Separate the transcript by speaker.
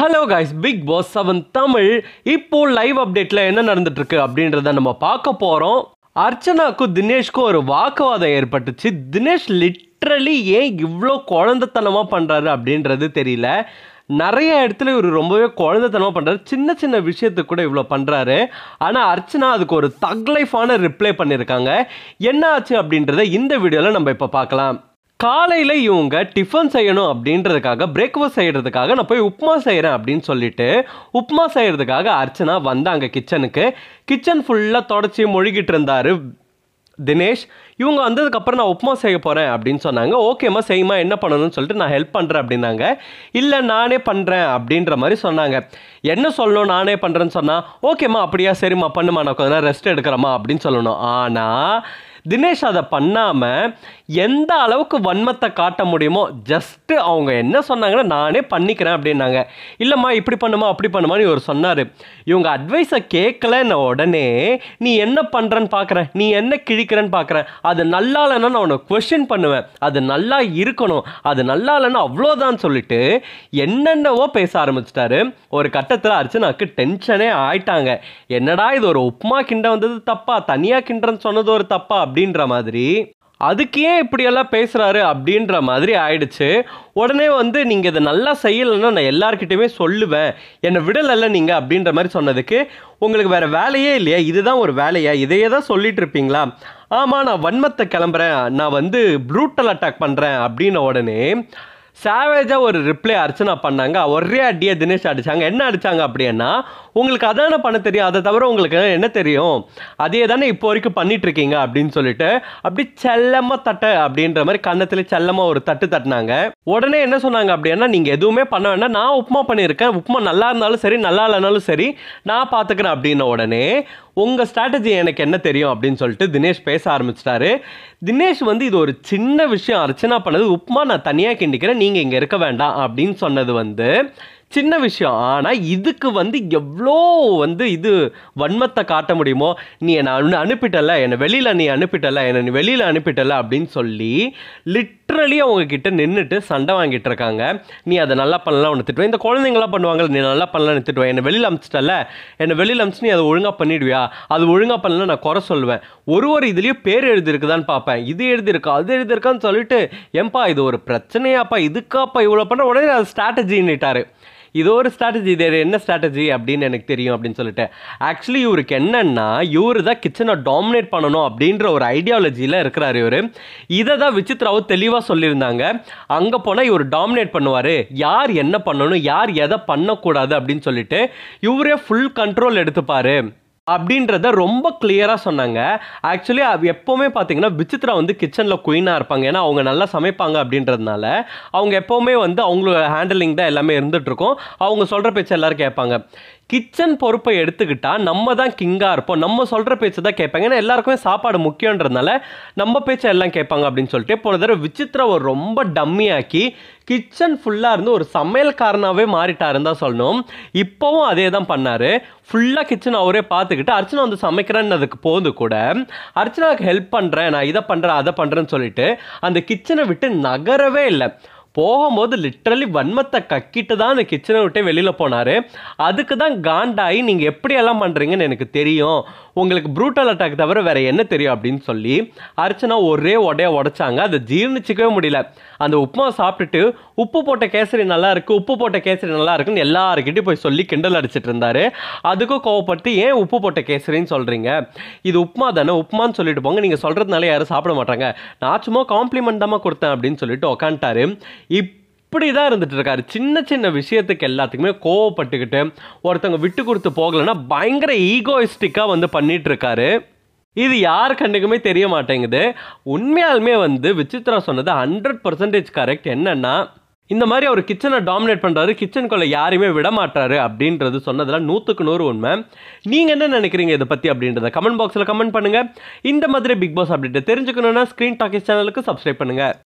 Speaker 1: hello guys big boss seven Tamil இப்போ live அப்டேட்டில் என்ன நடந்துட்டுருக்கு அப்படின்றத நம்ம பார்க்க போகிறோம் அர்ச்சனாக்கும் தினேஷ்க்கும் ஒரு வாக்குவாதம் ஏற்பட்டுச்சு தினேஷ் லிட்ரலி ஏன் இவ்வளோ குழந்தைத்தனமாக பண்ணுறாரு அப்படின்றது தெரியல நிறைய இடத்துல இவர் ரொம்பவே குழந்தைத்தனமாக பண்ணுறாரு சின்ன சின்ன விஷயத்துக்கு கூட இவ்வளோ பண்ணுறாரு ஆனால் அர்ச்சனா அதுக்கு ஒரு தக்லைஃபான ரிப்ளை பண்ணியிருக்காங்க என்ன ஆச்சு அப்படின்றத இந்த வீடியோவில் நம்ம இப்போ பார்க்கலாம் காலையில் இவங்க டிஃபன் செய்யணும் அப்படின்றதுக்காக பிரேக்ஃபாஸ்ட் செய்கிறதுக்காக நான் போய் உப்புமா செய்கிறேன் அப்படின்னு சொல்லிட்டு உப்புமா செய்கிறதுக்காக அர்ச்சனா வந்தாங்க கிச்சனுக்கு கிச்சன் ஃபுல்லாக தொடச்சி மொழிகிட்டு இருந்தார் தினேஷ் இவங்க வந்ததுக்கப்புறம் நான் உப்புமா செய்ய போகிறேன் அப்படின்னு சொன்னாங்க ஓகேம்மா செய்யுமா என்ன பண்ணணும்னு சொல்லிட்டு நான் ஹெல்ப் பண்ணுறேன் அப்படின்னாங்க இல்லை நானே பண்ணுறேன் அப்படின்ற மாதிரி சொன்னாங்க என்ன சொல்லணும் நானே பண்ணுறேன்னு சொன்னால் ஓகேம்மா அப்படியா சரிம்மா பண்ணுமா நான் கொஞ்சம் ரெஸ்ட் எடுக்கிறேம்மா அப்படின்னு சொல்லணும் ஆனால் தினேஷ் அதை பண்ணாமல் எந்த அளவுக்கு வன்மத்தை காட்ட முடியுமோ ஜஸ்ட்டு அவங்க என்ன சொன்னாங்கன்னா நானே பண்ணிக்கிறேன் அப்படின்னாங்க இல்லைம்மா இப்படி பண்ணுமா அப்படி பண்ணுமான்னு இவர் சொன்னார் இவங்க அட்வைஸை கேட்கலன்ன உடனே நீ என்ன பண்ணுறன்னு பார்க்குறேன் நீ என்ன கிழிக்கிறேன்னு பார்க்குறேன் அது நல்லா இல்லைன்னா நான் உன்னை கொஷின் பண்ணுவேன் அது நல்லா இருக்கணும் அது நல்லா இல்லைன்னா அவ்வளோதான் சொல்லிட்டு என்னென்னவோ பேச ஆரம்பிச்சிட்டாரு ஒரு கட்டத்தில் அர்ச்சனாக்கு டென்ஷனே ஆயிட்டாங்க என்னடா இது ஒரு உப்புமா கிண்ட வந்தது தப்பா தனியாக கிண்டன்னு சொன்னது ஒரு தப்பா அப்படின்ற மாதிரி அதுக்கு ஏன் இப்படியெல்லாம் பேசுகிறாரு அப்படின்ற மாதிரி ஆயிடுச்சு உடனே வந்து நீங்கள் இதை நல்லா செய்யலைன்னா நான் எல்லாருக்கிட்டையுமே சொல்லுவேன் என்னை விடலைல்ல நீங்கள் அப்படின்ற மாதிரி சொன்னதுக்கு உங்களுக்கு வேறு வேலையே இல்லையா இதுதான் ஒரு வேலையா இதையே தான் சொல்லிட்டு இருப்பீங்களா ஆமாம் நான் வன்மத்தை கிளம்புறேன் நான் வந்து ப்ரூட்டல் அட்டாக் பண்ணுறேன் அப்படின்ன உடனே சாவேஜாக ஒரு ரிப்ளை அர்ச்சனா பண்ணாங்க ஒரே அடியாக தினேஷ் அடித்தாங்க என்ன அடித்தாங்க அப்படின்னா உங்களுக்கு அதான பண்ண தெரியும் அதை தவிர உங்களுக்கு என்ன தெரியும் அதே தானே இப்போ வரைக்கும் பண்ணிகிட்ருக்கீங்க அப்படின்னு சொல்லிட்டு அப்படி செல்லமாக தட்ட அப்படின்ற மாதிரி கன்னத்தில் செல்லமாக ஒரு தட்டு தட்டினாங்க உடனே என்ன சொன்னாங்க அப்படின்னா நீங்கள் எதுவுமே பண்ண வேண்டாம் நான் உப்புமா பண்ணியிருக்கேன் உப்புமா நல்லா இருந்தாலும் சரி நல்லா இல்லைனாலும் சரி நான் பார்த்துக்கிறேன் அப்படின்ன உடனே உங்கள் ஸ்ட்ராட்டஜி எனக்கு என்ன தெரியும் அப்படின்னு சொல்லிட்டு தினேஷ் பேச ஆரம்பிச்சிட்டாரு தினேஷ் வந்து இது ஒரு சின்ன விஷயம் அர்ச்சனா பண்ணது உப்புமா நான் தனியாக கிண்டிக்கிறேன் நீங்கள் இங்கே இருக்க வேண்டாம் அப்படின்னு சொன்னது வந்து சின்ன விஷயம் ஆனால் இதுக்கு வந்து எவ்வளோ வந்து இது வன்மத்தை காட்ட முடியுமோ நீ என்னை அனு அனுப்பிட்டல என்னை வெளியில் நீ அனுப்பிட்டல என்னை நீ வெளியில் அனுப்பிட்டல அப்படின்னு சொல்லி லிட்ரலி அவங்கக்கிட்ட நின்றுட்டு சண்டை வாங்கிட்டு இருக்காங்க நீ அதை நல்லா பண்ணலாம் திட்டுவேன் இந்த குழந்தைங்களாம் பண்ணுவாங்கள நீ நல்லா பண்ணலாம் நிறுத்துட்டுவேன் என்னை வெளியில் அமிச்சிட்டல என்னை வெளியில் அமிச்சு நீ அதை ஒழுங்காக பண்ணிவிடுவியா அது ஒழுங்காக பண்ணலாம் நான் குறை சொல்லுவேன் ஒரு ஒரு இதுலேயும் பேர் எழுதியிருக்குதான்னு பார்ப்பேன் இது எழுதியிருக்கா அது எழுதியிருக்கான்னு சொல்லிட்டு ஏன்பா இது ஒரு பிரச்சனையாப்பா இதுக்காப்பா இவ்வளோ பண்ணுற உடனே அது ஸ்ட்ராட்டஜின்னுட்டார் இது ஒரு ஸ்ட்ராட்டஜி இது என்ன ஸ்ட்ராட்டஜி அப்படின்னு எனக்கு தெரியும் அப்படின்னு சொல்லிட்டு ஆக்சுவலி இவருக்கு என்னன்னா இவர் தான் கிச்சனை டாமினேட் பண்ணணும் அப்படின்ற ஒரு ஐடியாலஜியில் இருக்கிறார் இவர் இதை தான் விசித்ராவும் தெளிவாக சொல்லியிருந்தாங்க அங்கே போனால் இவர் டாமினேட் பண்ணுவார் யார் என்ன பண்ணணும் யார் எதை பண்ணக்கூடாது அப்படின்னு சொல்லிட்டு இவரே ஃபுல் கண்ட்ரோல் எடுத்துப்பார் அப்படின்றத ரொம்ப கிளியராக சொன்னாங்க ஆக்சுவலி அது எப்போவுமே பார்த்தீங்கன்னா விசித்ரா வந்து கிச்சனில் குயினாக இருப்பாங்க ஏன்னா அவங்க நல்லா சமைப்பாங்க அப்படின்றதுனால அவங்க எப்போவுமே வந்து அவங்களோட ஹேண்டலிங் தான் எல்லாமே இருந்துகிட்ருக்கும் அவங்க சொல்கிற பேச்சு எல்லோரும் கேட்பாங்க கிச்சன் பொறுப்பை எடுத்துக்கிட்டால் நம்ம தான் கிங்காக இருப்போம் நம்ம சொல்கிற பேச்சு தான் கேட்பாங்க ஏன்னா எல்லாருக்குமே சாப்பாடு முக்கியன்றதுனால நம்ம பேச்சை எல்லாம் கேட்பாங்க அப்படின்னு சொல்லிட்டு போன தடவை விசித்ரா ஒரு ரொம்ப டம்மியாக்கி கிச்சன் ஃபுல்லாக இருந்து ஒரு சமையல்காரனாகவே மாறிட்டாருன்னு தான் சொல்லணும் இப்போவும் அதே தான் பண்ணார் ஃபுல்லாக கிச்சன் அவரே பார்த்துக்கிட்டு அர்ச்சனா வந்து சமைக்கிறேன்னு அதுக்கு கூட அர்ச்சனாவுக்கு ஹெல்ப் பண்ணுறேன் நான் இதை பண்ணுறேன் அதை பண்ணுறேன்னு சொல்லிட்டு அந்த கிச்சனை விட்டு நகரவே இல்லை போகும்போது லிட்ரலி வன்மத்தை கக்கிட்டு தான் அந்த கிச்சனை விட்டே வெளியில் போனார் அதுக்கு தான் காண்டாயி நீங்கள் எப்படியெல்லாம் பண்ணுறீங்கன்னு எனக்கு தெரியும் உங்களுக்கு ப்ரூட்டல் அட்டாக் தவிர வேறு என்ன தெரியும் அப்படின்னு சொல்லி அர்ச்சனா ஒரே உடைய உடைச்சாங்க அதை ஜீர்ணிச்சிக்கவே முடியல அந்த உப்புமா சாப்பிட்டுட்டு உப்பு போட்ட கேசரி நல்லா இருக்குது உப்பு போட்ட கேசரி நல்லா இருக்குன்னு எல்லாருக்கிட்டையும் போய் சொல்லி கிண்டல் அடிச்சிட்டு இருந்தார் அதுக்கும் கோவப்பட்டு ஏன் உப்பு போட்ட கேசரின்னு சொல்கிறீங்க இது உப்புமா தானே உப்புமான்னு சொல்லிட்டு போங்க நீங்கள் சொல்கிறதுனால யாரும் சாப்பிட மாட்டாங்க நான் சும்மா காம்ப்ளிமெண்ட் தான் கொடுத்தேன் அப்படின்னு சொல்லிட்டு உக்காண்டாரு இப் இப்படி தான் இருந்துட்டு இருக்காரு சின்ன சின்ன விஷயத்துக்கு எல்லாத்துக்குமே கோவப்பட்டுக்கிட்டு ஒருத்தவங்க விட்டு கொடுத்து போகலைன்னா பயங்கர ஈகோயிஸ்டிக்காக வந்து பண்ணிட்டு இருக்காரு இது யார் கண்ணுக்குமே தெரிய மாட்டேங்குது உண்மையாலுமே வந்து விசித்ரா சொன்னது ஹண்ட்ரட் பர்சன்டேஜ் கரெக்ட் என்னன்னா இந்த மாதிரி அவர் கிச்சனை டாமினேட் பண்ணுறாரு கிச்சனுக்குள்ளே யாரையுமே விட மாட்டாரு அப்படின்றது சொன்னதெல்லாம் நூற்றுக்கு நூறு உண்மை நீங்கள் என்ன நினைக்கிறீங்க இதை பற்றி அப்படின்றத கமெண்ட் பாக்ஸில் கமெண்ட் பண்ணுங்கள் இந்த மாதிரி பிக் பாஸ் அப்டேட்டை தெரிஞ்சுக்கணுன்னா ஸ்க்ரீன் டாக்கிஸ் சேனலுக்கு சப்ஸ்கிரைப் பண்ணுங்கள்